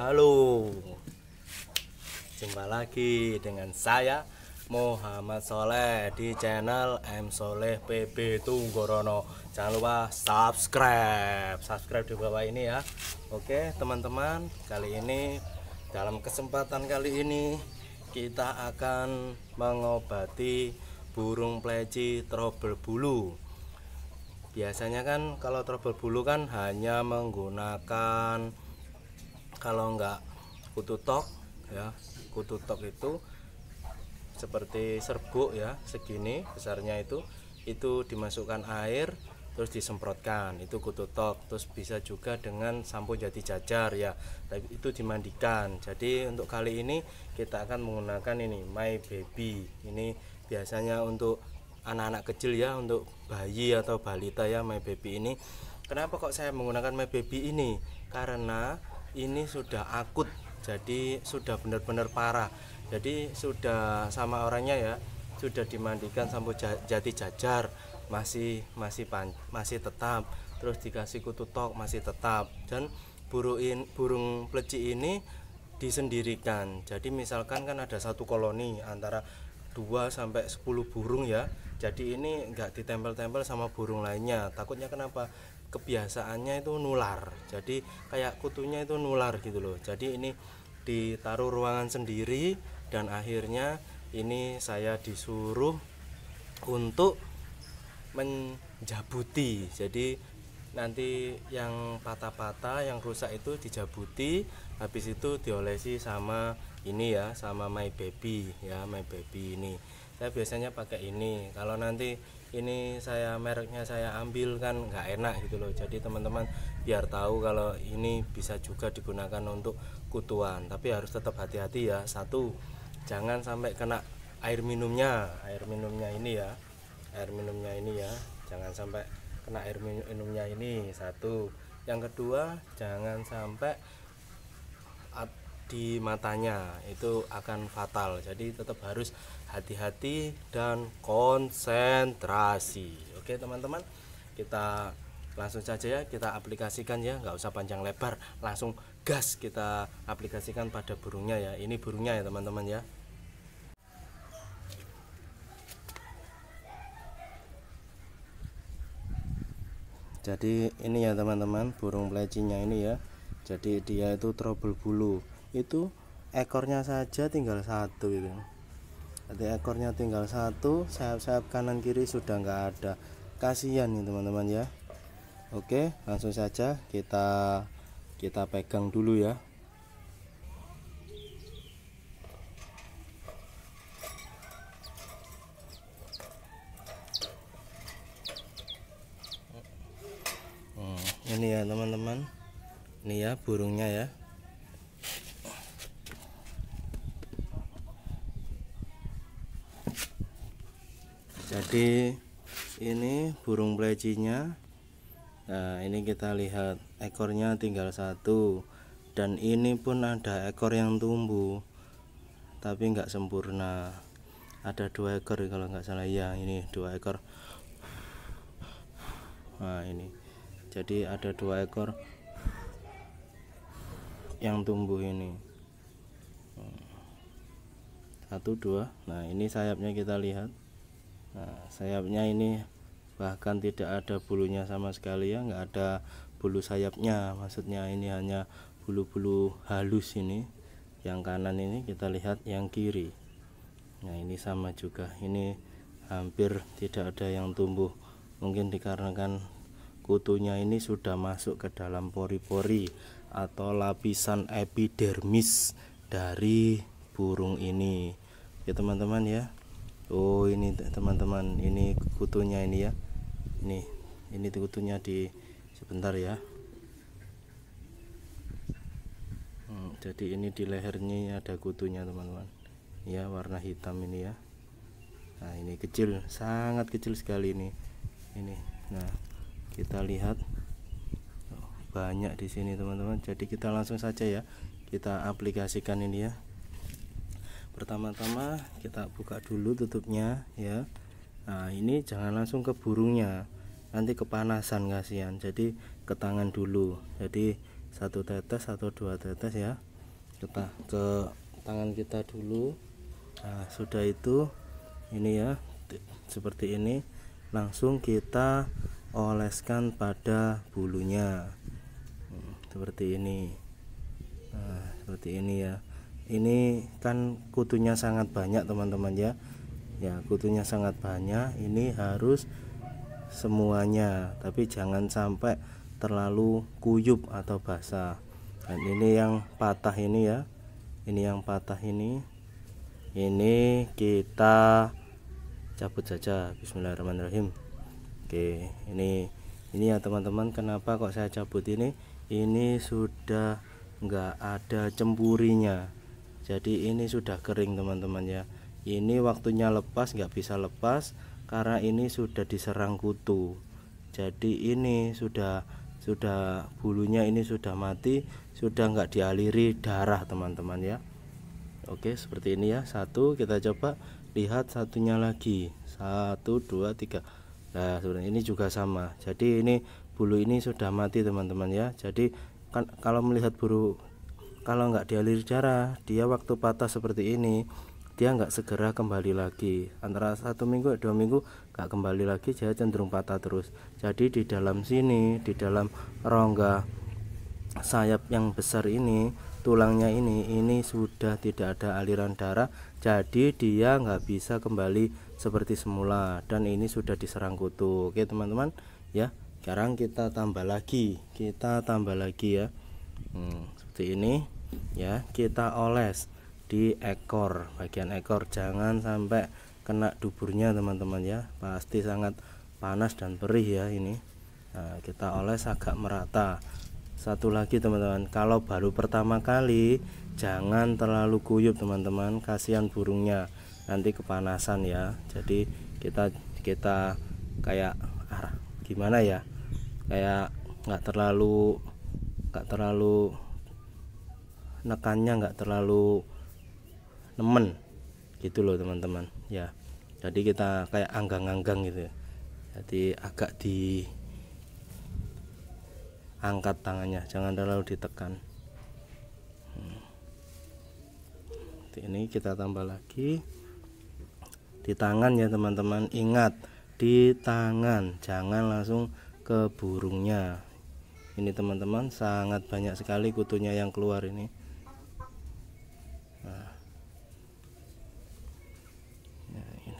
Halo, jumpa lagi dengan saya Muhammad Soleh di channel M Soleh PB Tunggorono. Jangan lupa subscribe, subscribe di bawah ini ya. Oke teman-teman, kali ini dalam kesempatan kali ini kita akan mengobati burung pleci trouble bulu biasanya kan kalau trouble bulu kan hanya menggunakan kalau enggak kutu tok ya kutu tok itu seperti serbuk ya segini besarnya itu itu dimasukkan air terus disemprotkan itu kutu tok terus bisa juga dengan sampo jati jajar ya tapi itu dimandikan jadi untuk kali ini kita akan menggunakan ini my baby ini biasanya untuk anak-anak kecil ya untuk bayi atau balita ya my baby ini kenapa kok saya menggunakan my baby ini karena ini sudah akut jadi sudah benar-benar parah jadi sudah sama orangnya ya sudah dimandikan sampai jati jajar masih masih pan, masih tetap terus dikasih kutu tok masih tetap dan buruin burung pleci ini disendirikan jadi misalkan kan ada satu koloni antara 2 sampai 10 burung ya jadi ini enggak ditempel-tempel sama burung lainnya takutnya kenapa kebiasaannya itu nular jadi kayak kutunya itu nular gitu loh jadi ini ditaruh ruangan sendiri dan akhirnya ini saya disuruh untuk menjabuti jadi nanti yang patah-patah yang rusak itu dijabuti habis itu diolesi sama ini ya sama my baby ya my baby ini saya biasanya pakai ini kalau nanti ini saya mereknya saya ambil kan nggak enak gitu loh jadi teman-teman biar tahu kalau ini bisa juga digunakan untuk kutuan tapi harus tetap hati-hati ya satu jangan sampai kena air minumnya air minumnya ini ya air minumnya ini ya jangan sampai kena air minumnya ini satu yang kedua jangan sampai di matanya itu akan fatal jadi tetap harus hati-hati dan konsentrasi oke teman-teman kita langsung saja ya kita aplikasikan ya nggak usah panjang lebar langsung gas kita aplikasikan pada burungnya ya ini burungnya ya teman-teman ya jadi ini ya teman-teman burung plecinya ini ya jadi dia itu trouble bulu itu ekornya saja tinggal satu itu jadi ekornya tinggal satu sayap-sayap kanan kiri sudah nggak ada kasihan nih teman-teman ya oke langsung saja kita kita pegang dulu ya hmm, ini ya teman-teman ini ya burungnya ya jadi ini burung plecinya nah ini kita lihat ekornya tinggal satu dan ini pun ada ekor yang tumbuh tapi nggak sempurna ada dua ekor kalau nggak salah ya ini dua ekor nah ini jadi ada dua ekor yang tumbuh ini satu dua nah ini sayapnya kita lihat nah, sayapnya ini bahkan tidak ada bulunya sama sekali ya nggak ada bulu sayapnya maksudnya ini hanya bulu-bulu halus ini yang kanan ini kita lihat yang kiri nah ini sama juga ini hampir tidak ada yang tumbuh mungkin dikarenakan kutunya ini sudah masuk ke dalam pori-pori atau lapisan epidermis dari burung ini ya teman-teman ya oh ini teman-teman ini kutunya ini ya ini ini kutunya di sebentar ya hmm, jadi ini di lehernya ada kutunya teman-teman ya warna hitam ini ya nah ini kecil sangat kecil sekali ini ini nah kita lihat oh, banyak di sini teman-teman jadi kita langsung saja ya kita aplikasikan ini ya pertama-tama kita buka dulu tutupnya ya nah ini jangan langsung ke burungnya nanti kepanasan kasihan jadi ke tangan dulu jadi satu tetes atau dua tetes ya kita ke tangan kita dulu nah sudah itu ini ya seperti ini langsung kita oleskan pada bulunya hmm, seperti ini nah, seperti ini ya ini kan kutunya sangat banyak teman-teman ya ya kutunya sangat banyak ini harus semuanya tapi jangan sampai terlalu kuyup atau basah dan ini yang patah ini ya ini yang patah ini ini kita cabut saja bismillahirrahmanirrahim oke ini ini ya teman-teman kenapa kok saya cabut ini ini sudah enggak ada cemburinya jadi ini sudah kering teman-teman ya ini waktunya lepas nggak bisa lepas karena ini sudah diserang kutu jadi ini sudah sudah bulunya ini sudah mati sudah nggak dialiri darah teman-teman ya Oke seperti ini ya satu kita coba lihat satunya lagi satu dua tiga nah sebenarnya ini juga sama jadi ini bulu ini sudah mati teman-teman ya jadi kan kalau melihat bulu kalau nggak dialiri darah, dia waktu patah seperti ini, dia nggak segera kembali lagi. Antara satu minggu, dua minggu nggak kembali lagi, dia cenderung patah terus. Jadi di dalam sini, di dalam rongga sayap yang besar ini, tulangnya ini, ini sudah tidak ada aliran darah, jadi dia nggak bisa kembali seperti semula. Dan ini sudah diserang kutu. Oke teman-teman, ya. Sekarang kita tambah lagi, kita tambah lagi ya hmm, seperti ini ya kita oles di ekor bagian ekor jangan sampai kena duburnya teman-teman ya pasti sangat panas dan perih ya ini nah, kita oles agak merata satu lagi teman-teman kalau baru pertama kali jangan terlalu kuyup teman-teman kasihan burungnya nanti kepanasan ya jadi kita kita kayak ah, gimana ya kayak nggak terlalu nggak terlalu nekannya nggak terlalu nemen gitu loh teman-teman ya jadi kita kayak anggang-anggang gitu ya. jadi agak di angkat tangannya jangan terlalu ditekan hmm. ini kita tambah lagi di tangan ya teman-teman ingat di tangan jangan langsung ke burungnya ini teman-teman sangat banyak sekali kutunya yang keluar nah. ya, ini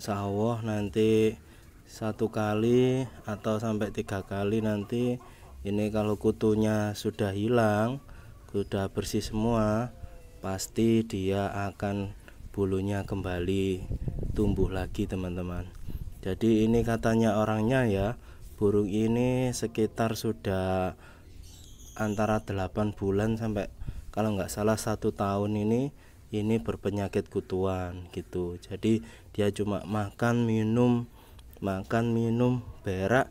insya Allah nanti satu kali atau sampai tiga kali nanti ini kalau kutunya sudah hilang sudah bersih semua pasti dia akan bulunya kembali tumbuh lagi teman-teman jadi ini katanya orangnya ya burung ini sekitar sudah antara 8 bulan sampai kalau nggak salah satu tahun ini ini berpenyakit kutuan gitu jadi dia cuma makan minum makan minum berak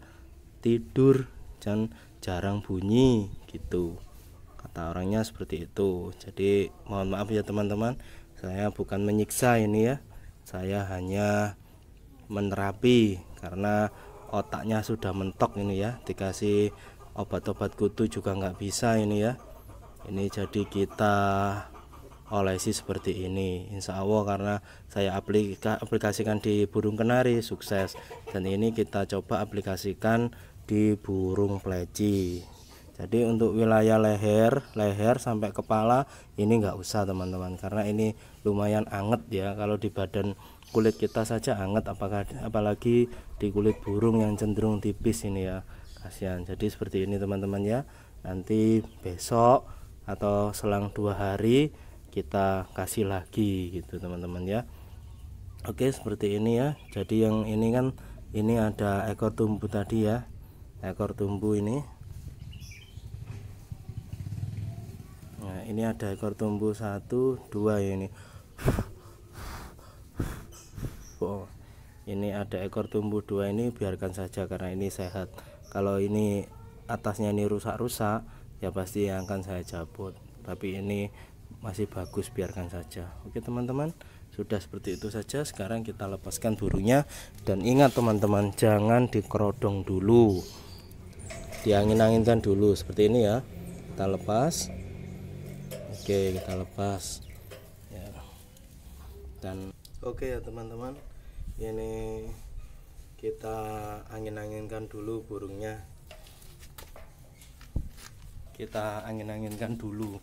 tidur dan jarang bunyi gitu kata orangnya seperti itu jadi mohon maaf ya teman-teman saya bukan menyiksa ini ya saya hanya menerapi karena otaknya sudah mentok ini ya dikasih obat-obat kutu juga nggak bisa ini ya ini jadi kita olesi seperti ini Insya Allah karena saya aplika, aplikasikan di burung kenari sukses dan ini kita coba aplikasikan di burung pleci jadi untuk wilayah leher leher sampai kepala ini nggak usah teman-teman karena ini lumayan anget ya kalau di badan kulit kita saja anget apakah apalagi di kulit burung yang cenderung tipis ini ya kasihan jadi seperti ini teman-teman ya nanti besok atau selang dua hari kita kasih lagi gitu teman-teman ya Oke seperti ini ya jadi yang ini kan ini ada ekor tumbuh tadi ya ekor tumbuh ini nah ini ada ekor tumbuh satu dua ya ini ini ada ekor tumbuh dua ini biarkan saja karena ini sehat kalau ini atasnya ini rusak-rusak ya pasti yang akan saya cabut tapi ini masih bagus biarkan saja oke teman-teman sudah seperti itu saja sekarang kita lepaskan burungnya dan ingat teman-teman jangan dikerodong dulu diangin-anginkan dulu seperti ini ya kita lepas oke kita lepas ya. dan oke ya teman-teman ini kita angin-anginkan dulu burungnya kita angin-anginkan dulu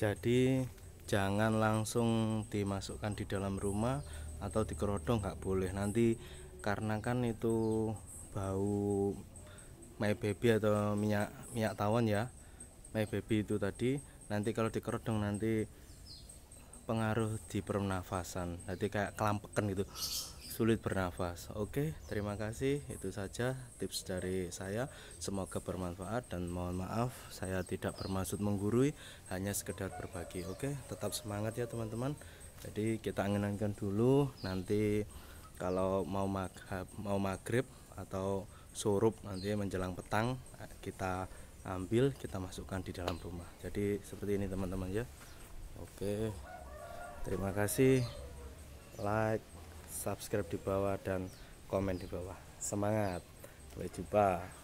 jadi jangan langsung dimasukkan di dalam rumah atau dikerodong nggak boleh nanti karena kan itu bau my baby atau minyak minyak tawon ya my baby itu tadi nanti kalau dikerodong nanti pengaruh di pernafasan nanti kayak kelampekan gitu sulit bernafas. Oke, terima kasih. Itu saja tips dari saya. Semoga bermanfaat dan mohon maaf saya tidak bermaksud menggurui, hanya sekedar berbagi. Oke, tetap semangat ya teman-teman. Jadi kita angin dulu nanti kalau mau maghrib, mau maghrib atau surup nanti menjelang petang kita ambil kita masukkan di dalam rumah jadi seperti ini teman-teman ya oke terima kasih like subscribe di bawah dan komen di bawah semangat sampai jumpa